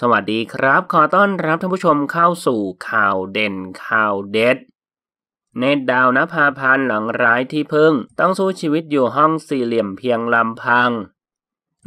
สวัสดีครับ ขอต้อนรับท่านผู้ชมเข้าสู่ข่าวเด่นข่าวเด็ด เนตดาวนภาพันธ์หลังร้ายที่พึ่ง ต้องสู้ชีวิตอยู่ห้องสี่เหลี่ยมเพียงลำพัง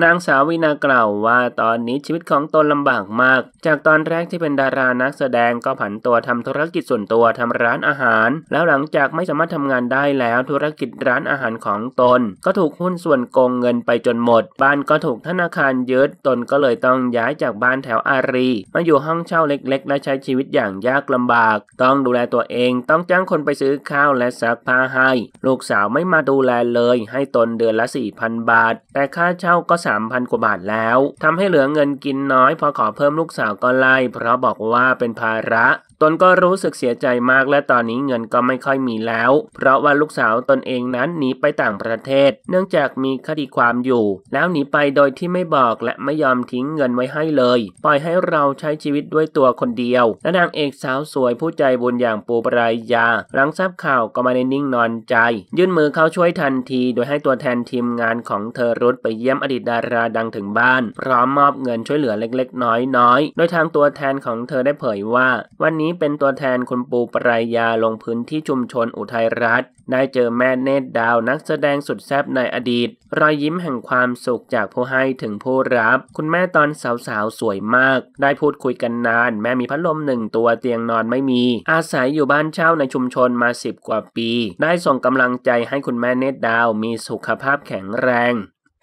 นางสาววินากล่าวว่าตอนนี้ชีวิตของตนลำบากมาก จากตอนแรกที่เป็นดารานักแสดงก็ผันตัวทำธุรกิจส่วนตัวทำร้านอาหาร แล้วหลังจากไม่สามารถทำงานได้แล้วธุรกิจร้านอาหารของตนก็ถูกหุ้นส่วนโกงเงินไปจนหมด บ้านก็ถูกธนาคารยึดตนก็เลยต้องย้ายจากบ้านแถวอารีมาอยู่ห้องเช่าเล็กๆและใช้ชีวิตอย่างยากลำบาก ต้องดูแลตัวเองต้องจ้างคนไปซื้อข้าวและซักผ้าให้ ลูกสาวไม่มาดูแลเลย ให้ตนเดือนละ4,000บาท แต่ค่าเช่าก็3,000กว่าบาทแล้ว ทำให้เหลือเงินกินน้อย พอขอเพิ่มลูกสาวก็ไล่ เพราะบอกว่าเป็นภาระตนก็รู้สึกเสียใจมากและตอนนี้เงินก็ไม่ค่อยมีแล้ว เพราะว่าลูกสาวตนเองนั้นหนีไปต่างประเทศ เนื่องจากมีคดีความอยู่แล้วหนีไปโดยที่ไม่บอกและไม่ยอมทิ้งเงินไว้ให้เลย ปล่อยให้เราใช้ชีวิตด้วยตัวคนเดียวและนางเอกสาวสวยผู้ใจบุญอย่างปูปรายยาหลังทราบข่าวก็มาในนิ่งนอนใจ ยื่นมือเข้าช่วยทันทีโดยให้ตัวแทนทีมงานของเธอรุดไปเยี่ยมอดีตดารา ดังถึงบ้าน พร้อมมอบเงินช่วยเหลือเล็ก ๆ น้อยๆโดยทางตัวแทนของเธอได้เผยว่า วันนี้ี้เป็นตัวแทนคุณปูปรายาลงพื้นที่ชุมชนอุทัยรัฐได้เจอแม่เนตรดาวนักแสดงสุดแซ่บในอดีต รอยยิ้มแห่งความสุขจากผู้ให้ถึงผู้รับคุณแม่ตอนสาวๆสวยมาก ได้พูดคุยกันนาน แม่มีพัดลมหนึ่งตัวเตียงนอนไม่มี อาศัยอยู่บ้านเช่าในชุมชนมาสิบกว่าปีได้ส่งกำลังใจให้คุณแม่เนตรดาวมีสุขภาพแข็งแรง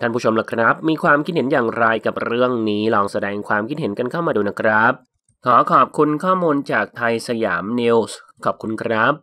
ท่านผู้ชมล่ะครับมีความคิดเห็นอย่างไรกับเรื่องนี้ลองแสดงความคิดเห็นกันเข้ามาดูนะครับขอขอบคุณข้อมูลจากไทยสยามนิวส์ ขอบคุณครับ